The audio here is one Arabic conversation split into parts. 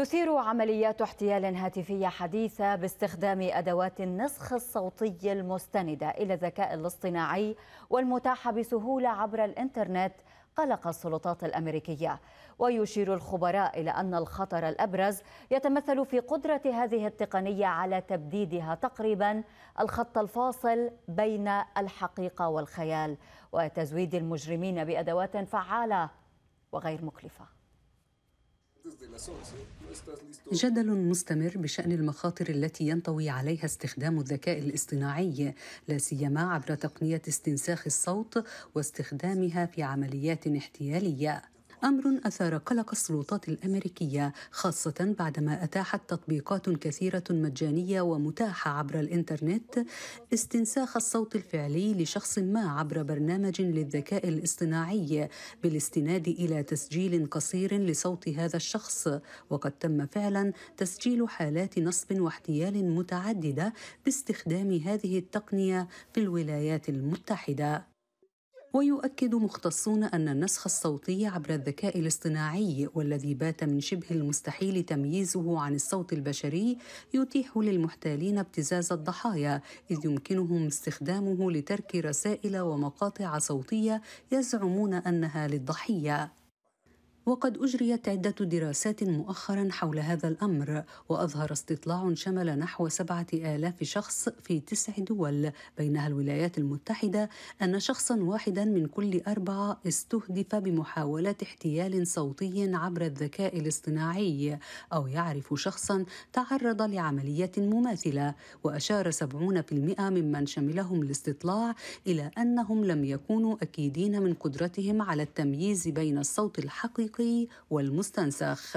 تثير عمليات احتيال هاتفية حديثة باستخدام أدوات النسخ الصوتي المستندة إلى الذكاء الاصطناعي والمتاحة بسهولة عبر الإنترنت قلق السلطات الأمريكية ويشير الخبراء إلى أن الخطر الأبرز يتمثل في قدرة هذه التقنية على تبديدها تقريبا الخط الفاصل بين الحقيقة والخيال وتزويد المجرمين بأدوات فعالة وغير مكلفه جدل مستمر بشان المخاطر التي ينطوي عليها استخدام الذكاء الاصطناعي لا سيما عبر تقنيه استنساخ الصوت واستخدامها في عمليات احتياليه أمر أثار قلق السلطات الأمريكية خاصة بعدما أتاحت تطبيقات كثيرة مجانية ومتاحة عبر الإنترنت استنساخ الصوت الفعلي لشخص ما عبر برنامج للذكاء الاصطناعي بالاستناد إلى تسجيل قصير لصوت هذا الشخص وقد تم فعلا تسجيل حالات نصب واحتيال متعددة باستخدام هذه التقنية في الولايات المتحدة ويؤكد مختصون أن النسخ الصوتي عبر الذكاء الاصطناعي والذي بات من شبه المستحيل تمييزه عن الصوت البشري يتيح للمحتالين ابتزاز الضحايا إذ يمكنهم استخدامه لترك رسائل ومقاطع صوتية يزعمون أنها للضحية وقد أجريت عدة دراسات مؤخرا حول هذا الأمر وأظهر استطلاع شمل نحو سبعة آلاف شخص في تسع دول بينها الولايات المتحدة أن شخصا واحدا من كل أربعة استهدف بمحاولة احتيال صوتي عبر الذكاء الاصطناعي أو يعرف شخصا تعرض لعملية مماثلة وأشار 70% ممن شملهم الاستطلاع إلى أنهم لم يكونوا أكيدين من قدرتهم على التمييز بين الصوت الحقيقي الحقيقي والمستنسخ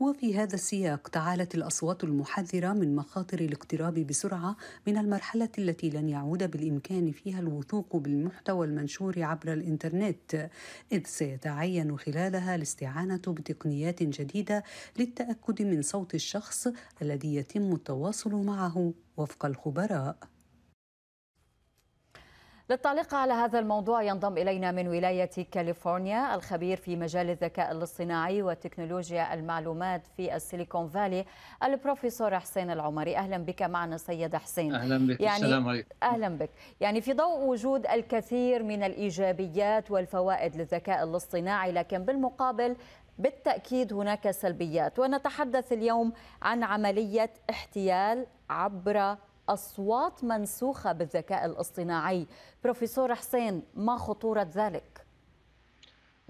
وفي هذا السياق تعالت الاصوات المحذره من مخاطر الاقتراب بسرعه من المرحله التي لن يعود بالامكان فيها الوثوق بالمحتوى المنشور عبر الانترنت اذ سيتعين خلالها الاستعانه بتقنيات جديده للتاكد من صوت الشخص الذي يتم التواصل معه وفق الخبراء للتعليق على هذا الموضوع ينضم إلينا من ولاية كاليفورنيا الخبير في مجال الذكاء الاصطناعي وتكنولوجيا المعلومات في السيليكون فالي البروفيسور حسين العمري أهلا بك معنا سيد حسين أهلا بك يعني السلام عليكم أهلا بك يعني في ضوء وجود الكثير من الإيجابيات والفوائد للذكاء الاصطناعي لكن بالمقابل بالتأكيد هناك سلبيات ونتحدث اليوم عن عملية احتيال عبر أصوات منسوخة بالذكاء الاصطناعي بروفيسور حسين ما خطورة ذلك؟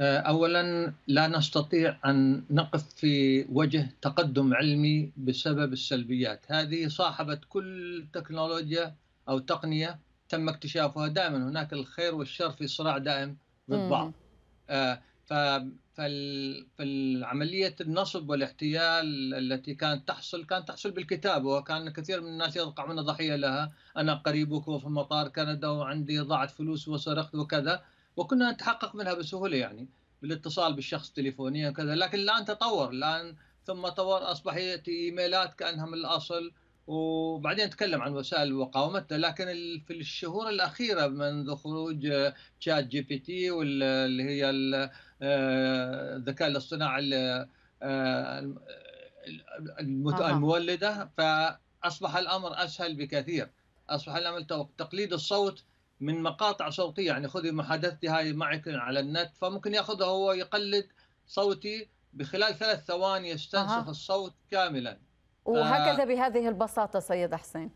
آه، اولا لا نستطيع ان نقف في وجه تقدم علمي بسبب السلبيات، هذه صاحبة كل تكنولوجيا او تقنيه تم اكتشافها دائما هناك الخير والشر في صراع دائم ضد بعض. آه، فالعملية النصب والاحتيال التي كانت تحصل كانت تحصل بالكتابة وكان كثير من الناس يقعون ضحية لها أنا قريبك وفي مطار كندا وعندي ضاعت فلوس وسرقت وكذا وكنا نتحقق منها بسهولة يعني بالاتصال بالشخص تليفونيا وكذا لكن الآن تطور الآن ثم تطور أصبح يأتي إيميلات كأنها من الأصل وبعدين نتكلم عن وسائل مقاومتها لكن في الشهور الأخيرة منذ خروج تشات جي بي تي واللي هي آه، الذكاء الاصطناعي آه، المولده فاصبح الامر اسهل بكثير اصبح الامر تقليد الصوت من مقاطع صوتيه يعني خذي محادثتي هاي معك على النت فممكن ياخذها هو يقلد صوتي بخلال ثلاث ثواني يستنسخ أه. الصوت كاملا وهكذا بهذه البساطه سيد حسين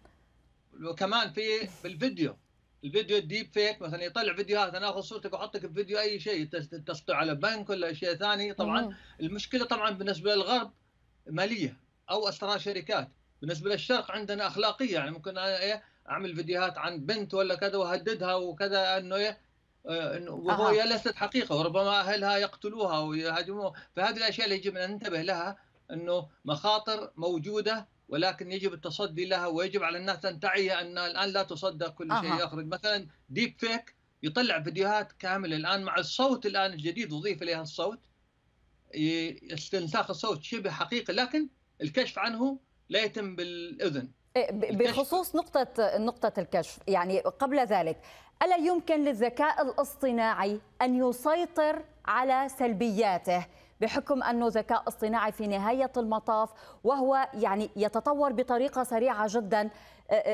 وكمان في بالفيديو الفيديو الديب فيك مثلا يطلع فيديوهات انا اخذ صورتك واحطك بفيديو اي شيء تسطو على بنك ولا شيء ثاني طبعا مم. المشكله طبعا بالنسبه للغرب ماليه او اسرار شركات بالنسبه للشرق عندنا اخلاقيه يعني ممكن انا إيه، اعمل فيديوهات عن بنت ولا كذا وهددها وكذا انه ايه آه، وهي ليست حقيقه وربما اهلها يقتلوها ويهاجموها فهذه الاشياء اللي يجب ان ننتبه لها انه مخاطر موجوده ولكن يجب التصدي لها ويجب على الناس ان تعي ان الان لا تصدق كل شيء يخرج مثلا ديب فيك يطلع فيديوهات كامله الان مع الصوت الان الجديد اضيف اليها الصوت استنساخ الصوت شبه حقيقي لكن الكشف عنه لا يتم بالاذن إيه، بخصوص نقطة نقطة الكشف يعني قبل ذلك ألا يمكن للذكاء الاصطناعي أن يسيطر على سلبياته بحكم أنه ذكاء اصطناعي في نهاية المطاف وهو يعني يتطور بطريقة سريعة جدا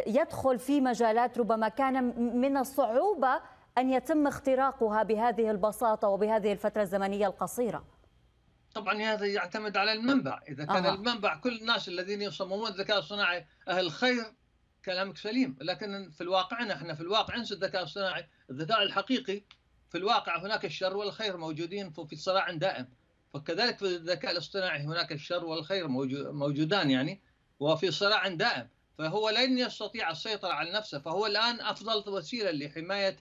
يدخل في مجالات ربما كان من الصعوبة أن يتم اختراقها بهذه البساطة وبهذه الفترة الزمنية القصيرة طبعا هذا يعتمد على المنبع إذا كان آه. المنبع كل الناس الذين يصممون الذكاء الصناعي أهل الخير كلامك سليم لكن في الواقع نحن في الواقع انسى الذكاء الصناعي الذكاء الحقيقي في الواقع هناك الشر والخير موجودين في صراع دائم فكذلك في الذكاء الاصطناعي هناك الشر والخير موجودان يعني وفي صراع دائم فهو لن يستطيع السيطرة على نفسه فهو الآن أفضل وسيلة لحماية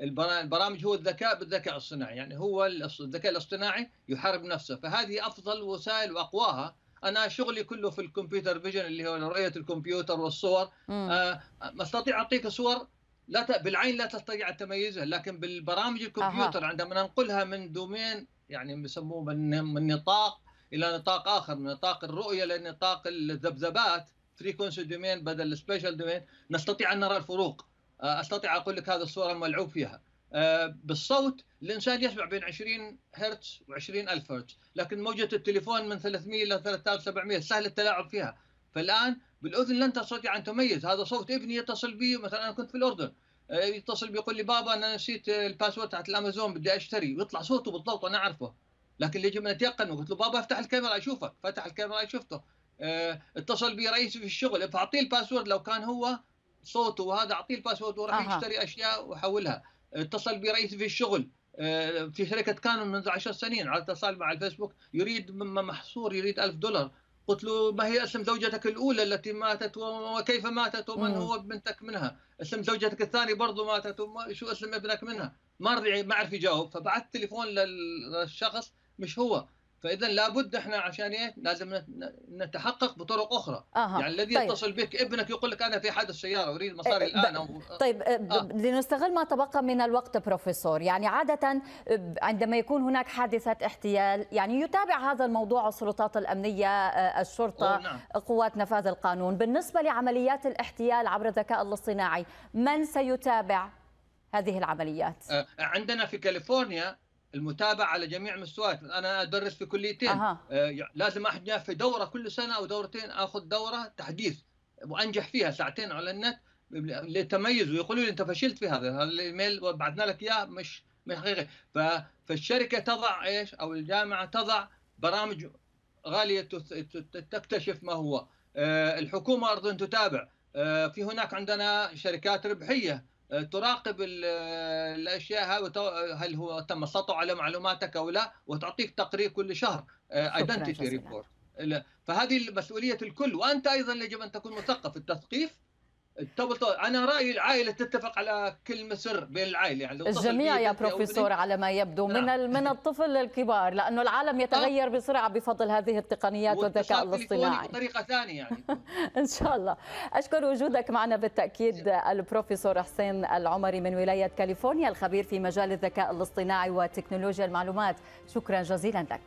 البرامج هو الذكاء بالذكاء الصناعي يعني هو الذكاء الاصطناعي يحارب نفسه فهذه أفضل وسائل وأقواها أنا شغلي كله في الكمبيوتر فيجن اللي هو رؤية الكمبيوتر والصور آه أستطيع أعطيك صور لا ت... بالعين لا تستطيع تميزها لكن بالبرامج الكمبيوتر أه. عندما ننقلها من دومين يعني بسموه من, من نطاق الى نطاق اخر من نطاق الرؤيه لنطاق الذبذبات فريكونسي دومين بدل سبيشال دومين نستطيع ان نرى الفروق آه، استطيع اقول لك هذه الصوره الملعوب فيها آه، بالصوت الانسان يسمع بين 20 هرتز و20 الف هرتز لكن موجه التليفون من 300 الى 3700 سهل التلاعب فيها فالان بالاذن لن تستطيع ان تميز هذا صوت ابني يتصل بي مثلا انا كنت في الاردن آه، يتصل بيقول لي بابا انا نسيت الباسورد تاعت الامازون بدي اشتري ويطلع صوته بالضبط وانا اعرفه لكن اللي يجب ان اتيقن قلت له بابا افتح الكاميرا اشوفك فتح الكاميرا شفته آه، اتصل بي رئيسي في الشغل فاعطيه الباسورد لو كان هو صوته وهذا اعطيه الباسورد وراح أه. يشتري اشياء وحولها اتصل بي رئيسي في الشغل آه، في شركة كانون منذ عشر سنين على اتصال مع الفيسبوك يريد محصور يريد ألف دولار قلت له ما هي اسم زوجتك الاولى التي ماتت وكيف ماتت ومن هو بنتك منها اسم زوجتك الثانيه برضو ماتت وشو اسم ابنك منها ما رضي ما عرف يجاوب فبعثت تليفون للشخص مش هو فاذا لابد احنا عشان ايه لازم نتحقق بطرق اخرى أه. يعني الذي طيب. يتصل بك ابنك يقول لك انا في حادث سياره اريد مصاري أه، أه، الان أو... طيب أه،, آه. لنستغل ما تبقى من الوقت بروفيسور يعني عاده عندما يكون هناك حادثه احتيال يعني يتابع هذا الموضوع السلطات الامنيه الشرطه نعم. قوات نفاذ القانون بالنسبه لعمليات الاحتيال عبر الذكاء الاصطناعي من سيتابع هذه العمليات عندنا في كاليفورنيا المتابعه على جميع مستويات انا ادرس في كليتين أه. لازم احد في دوره كل سنه او دورتين اخذ دوره تحديث وانجح فيها ساعتين على النت للتميز ويقولوا لي انت فشلت في هذا الايميل وبعثنا لك اياه مش مش حقيقي فالشركه تضع ايش او الجامعه تضع برامج غاليه تكتشف ما هو آه، الحكومه أرضا تتابع آه، في هناك عندنا شركات ربحيه تراقب الاشياء هل هو تم السطو على معلوماتك او لا وتعطيك تقرير كل شهر ايدنتيتي آه، ريبورت فهذه مسؤوليه الكل وانت ايضا يجب ان تكون مثقف التثقيف انا رايي العائله تتفق على كلمه سر بين العائله يعني الجميع يا بروفيسور على ما يبدو نعم. من من الطفل للكبار لانه العالم طيب. يتغير بسرعه بفضل هذه التقنيات والذكاء الاصطناعي بطريقه ثانيه يعني ان شاء الله اشكر وجودك معنا بالتاكيد البروفيسور حسين العمري من ولايه كاليفورنيا الخبير في مجال الذكاء الاصطناعي وتكنولوجيا المعلومات شكرا جزيلا لك